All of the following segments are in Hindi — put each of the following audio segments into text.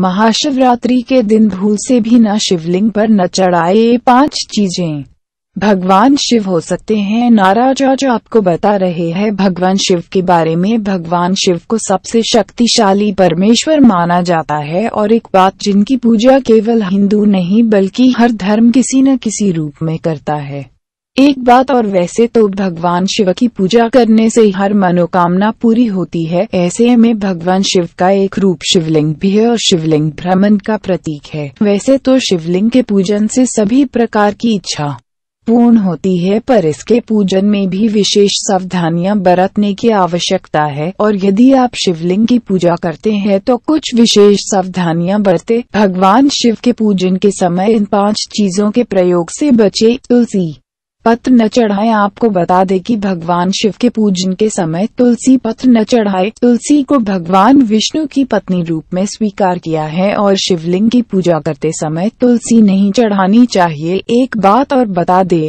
महाशिवरात्रि के दिन धूल से भी न शिवलिंग पर न चढ़ाए पांच चीजें भगवान शिव हो सकते हैं नाराज आज आपको बता रहे हैं भगवान शिव के बारे में भगवान शिव को सबसे शक्तिशाली परमेश्वर माना जाता है और एक बात जिनकी पूजा केवल हिंदू नहीं बल्कि हर धर्म किसी न किसी रूप में करता है एक बात और वैसे तो भगवान शिव की पूजा करने से हर मनोकामना पूरी होती है ऐसे में भगवान शिव का एक रूप शिवलिंग भी है और शिवलिंग भ्रमण का प्रतीक है वैसे तो शिवलिंग के पूजन से सभी प्रकार की इच्छा पूर्ण होती है पर इसके पूजन में भी विशेष सावधानियां बरतने की आवश्यकता है और यदि आप शिवलिंग की पूजा करते हैं तो कुछ विशेष सावधानियां बरते भगवान शिव के पूजन के समय इन पांच चीजों के प्रयोग से बचे तुलसी पत्र न चढ़ाए आपको बता दे कि भगवान शिव के पूजन के समय तुलसी पत्र न चढ़ाए तुलसी को भगवान विष्णु की पत्नी रूप में स्वीकार किया है और शिवलिंग की पूजा करते समय तुलसी नहीं चढ़ानी चाहिए एक बात और बता दे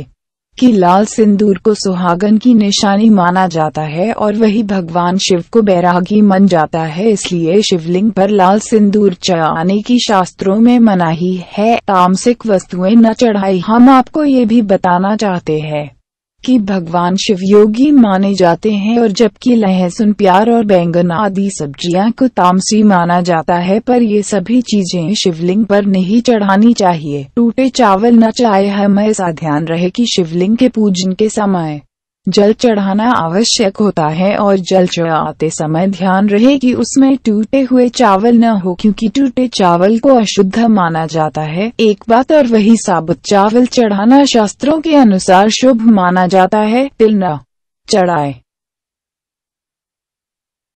कि लाल सिंदूर को सुहागन की निशानी माना जाता है और वही भगवान शिव को बैरागी मन जाता है इसलिए शिवलिंग पर लाल सिंदूर चढ़ाने की शास्त्रों में मनाही है तामसिक वस्तुएं न चढ़ाई हम आपको ये भी बताना चाहते हैं कि भगवान शिव योगी माने जाते हैं और जबकि लहसुन प्यार और बैंगन आदि सब्जियां को तामसी माना जाता है पर ये सभी चीजें शिवलिंग पर नहीं चढ़ानी चाहिए टूटे चावल न चाहे हमेशा ध्यान रहे कि शिवलिंग के पूजन के समय जल चढ़ाना आवश्यक होता है और जल चढ़ाते समय ध्यान रहे कि उसमें टूटे हुए चावल न हो क्योंकि टूटे चावल को अशुद्ध माना जाता है एक बात और वही साबुत चावल चढ़ाना शास्त्रों के अनुसार शुभ माना जाता है तिल न चढ़ाए